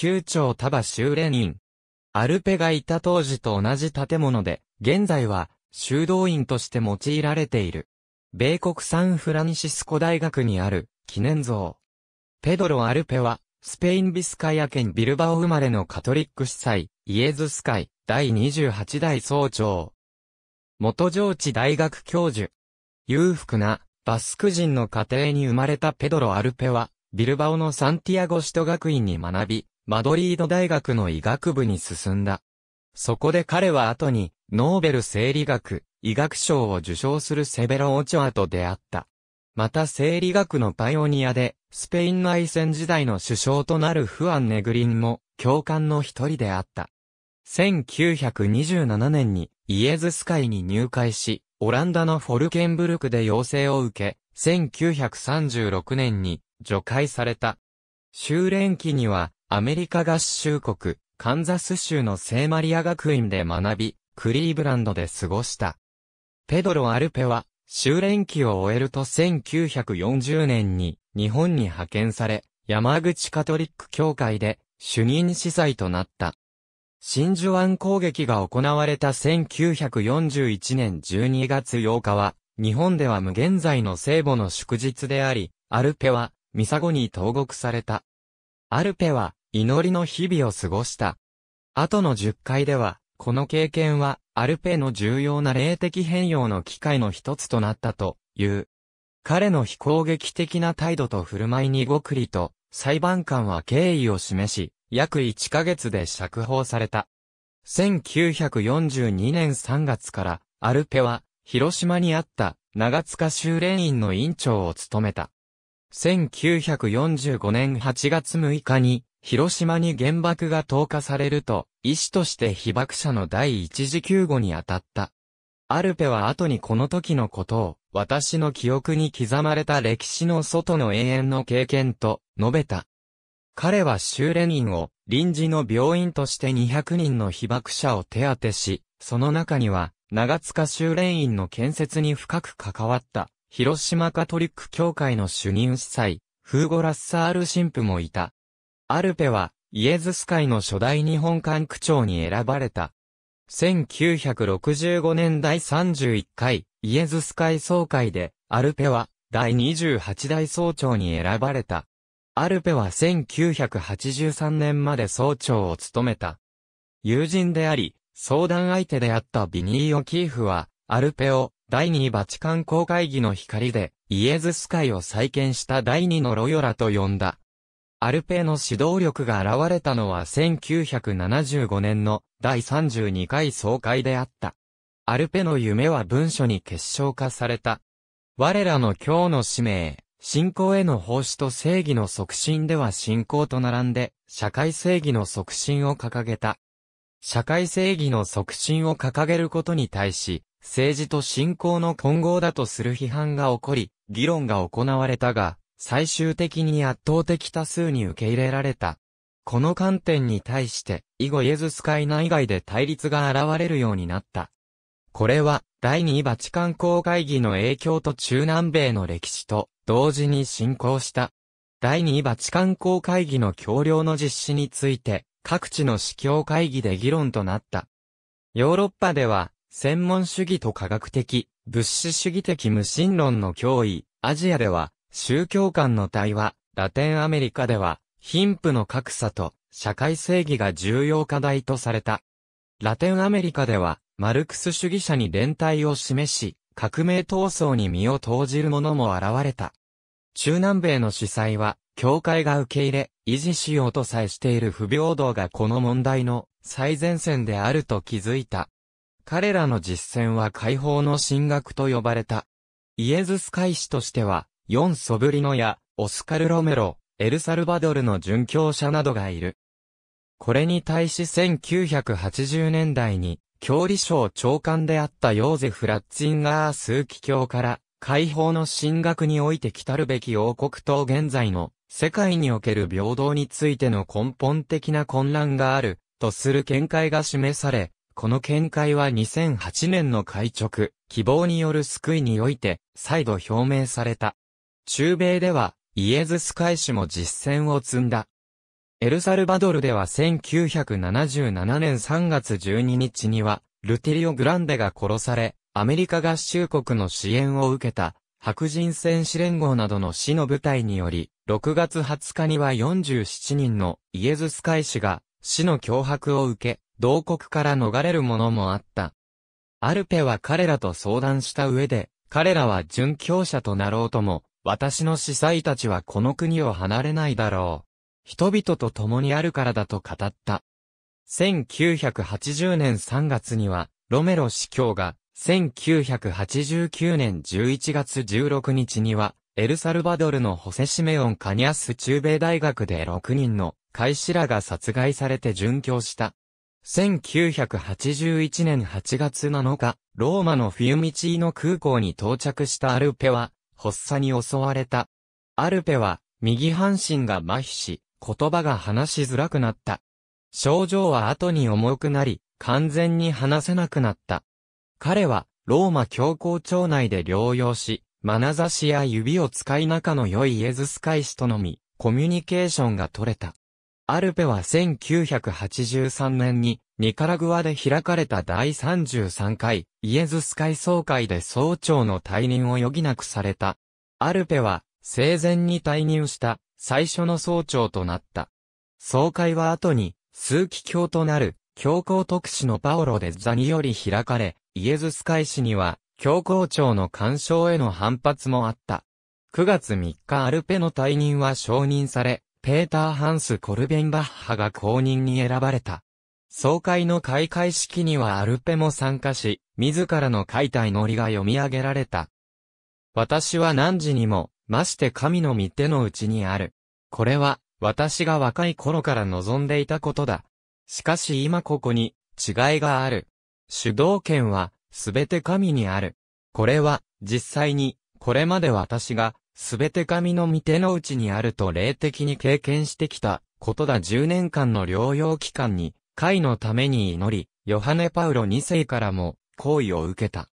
旧町多馬修練院。アルペがいた当時と同じ建物で、現在は修道院として用いられている。米国サンフランシスコ大学にある記念像。ペドロ・アルペは、スペインビスカヤ県ビルバオ生まれのカトリック司祭、イエズス会第28代総長。元上智大学教授。裕福なバスク人の家庭に生まれたペドロ・アルペは、ビルバオのサンティアゴ使徒学院に学び、マドリード大学の医学部に進んだ。そこで彼は後に、ノーベル生理学、医学賞を受賞するセベロ・オチョアと出会った。また生理学のパイオニアで、スペイン内戦時代の首相となるフアン・ネグリンも、教官の一人であった。1927年に、イエズス会に入会し、オランダのフォルケンブルクで要請を受け、1936年に除会された。修練期には、アメリカ合衆国、カンザス州の聖マリア学院で学び、クリーブランドで過ごした。ペドロ・アルペは、修練期を終えると1940年に日本に派遣され、山口カトリック教会で主任司祭となった。真珠湾攻撃が行われた1941年12月8日は、日本では無限在の聖母の祝日であり、アルペは、ミサゴに投獄された。アルペは、祈りの日々を過ごした。後の10回では、この経験は、アルペの重要な霊的変容の機会の一つとなったという。彼の非攻撃的な態度と振る舞いにごくりと、裁判官は敬意を示し、約1ヶ月で釈放された。1942年3月から、アルペは、広島にあった長塚修練院の院長を務めた。1945年8月6日に広島に原爆が投下されると、医師として被爆者の第一次救護に当たった。アルペは後にこの時のことを、私の記憶に刻まれた歴史の外の永遠の経験と、述べた。彼は修練院を、臨時の病院として200人の被爆者を手当てし、その中には、長塚修練院の建設に深く関わった、広島カトリック教会の主任司祭、フーゴ・ラッサール神父もいた。アルペは、イエズス会の初代日本管区長に選ばれた。1965年第31回イエズス会総会で、アルペは第28代総長に選ばれた。アルペは1983年まで総長を務めた。友人であり、相談相手であったビニー・オキーフは、アルペを第2バチカン公会議の光で、イエズス会を再建した第2のロヨラと呼んだ。アルペの指導力が現れたのは1975年の第32回総会であった。アルペの夢は文書に結晶化された。我らの今日の使命、信仰への奉仕と正義の促進では信仰と並んで、社会正義の促進を掲げた。社会正義の促進を掲げることに対し、政治と信仰の混合だとする批判が起こり、議論が行われたが、最終的に圧倒的多数に受け入れられた。この観点に対して、以後イエズス会内外で対立が現れるようになった。これは、第2バチカン公会議の影響と中南米の歴史と同時に進行した。第2バチカン公会議の協力の実施について、各地の司教会議で議論となった。ヨーロッパでは、専門主義と科学的、物資主義的無神論の脅威、アジアでは、宗教間の対話、ラテンアメリカでは、貧富の格差と社会正義が重要課題とされた。ラテンアメリカでは、マルクス主義者に連帯を示し、革命闘争に身を投じる者も現れた。中南米の主催は、教会が受け入れ、維持しようとさえしている不平等がこの問題の最前線であると気づいた。彼らの実践は解放の進学と呼ばれた。イエズス会士としては、4ソブリノや、オスカル・ロメロ、エルサルバドルの殉教者などがいる。これに対し1980年代に、教理省長官であったヨーゼフ・ラッツィンガー枢機教から、解放の進学において来たるべき王国と現在の世界における平等についての根本的な混乱があるとする見解が示され、この見解は2008年の会直、希望による救いにおいて再度表明された。中米では、イエズス会士も実践を積んだ。エルサルバドルでは1977年3月12日には、ルテリオ・グランデが殺され、アメリカ合衆国の支援を受けた、白人戦士連合などの死の部隊により、6月20日には47人のイエズス会士が死の脅迫を受け、同国から逃れるものもあった。アルペは彼らと相談した上で、彼らは殉教者となろうとも、私の司祭たちはこの国を離れないだろう。人々と共にあるからだと語った。1980年3月には、ロメロ司教が、1989年11月16日には、エルサルバドルのホセシメオン・カニアス中米大学で6人の会士らが殺害されて殉教した。1981年8月7日、ローマのフィウミチーノ空港に到着したアルペは、発作に襲われた。アルペは、右半身が麻痺し、言葉が話しづらくなった。症状は後に重くなり、完全に話せなくなった。彼は、ローマ教皇庁内で療養し、眼差しや指を使い仲の良いイエズス会士とのみ、コミュニケーションが取れた。アルペは1983年にニカラグアで開かれた第33回イエズス会総会で総長の退任を余儀なくされた。アルペは生前に退任した最初の総長となった。総会は後に数期教となる教皇特使のパオロ・デザにより開かれ、イエズス会氏には教皇庁の干渉への反発もあった。9月3日アルペの退任は承認され、ペーター・ハンス・コルベンバッハが公認に選ばれた。総会の開会式にはアルペも参加し、自らの書いた祈りが読み上げられた。私は何時にも、まして神の御手のうちにある。これは、私が若い頃から望んでいたことだ。しかし今ここに、違いがある。主導権は、すべて神にある。これは、実際に、これまで私が、すべて神の御手のうちにあると霊的に経験してきた、ことだ10年間の療養期間に、会のために祈り、ヨハネ・パウロ2世からも、好意を受けた。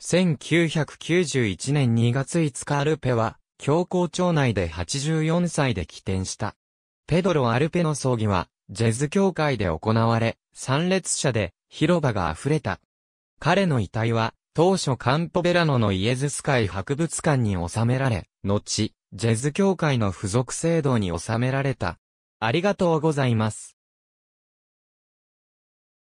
1991年2月5日アルペは、教皇庁内で84歳で起点した。ペドロ・アルペの葬儀は、ジェズ教会で行われ、参列者で広場が溢れた。彼の遺体は、当初カンポベラノのイエズス会博物館に収められ、後、ジェズ教会の付属制度に収められた。ありがとうございます。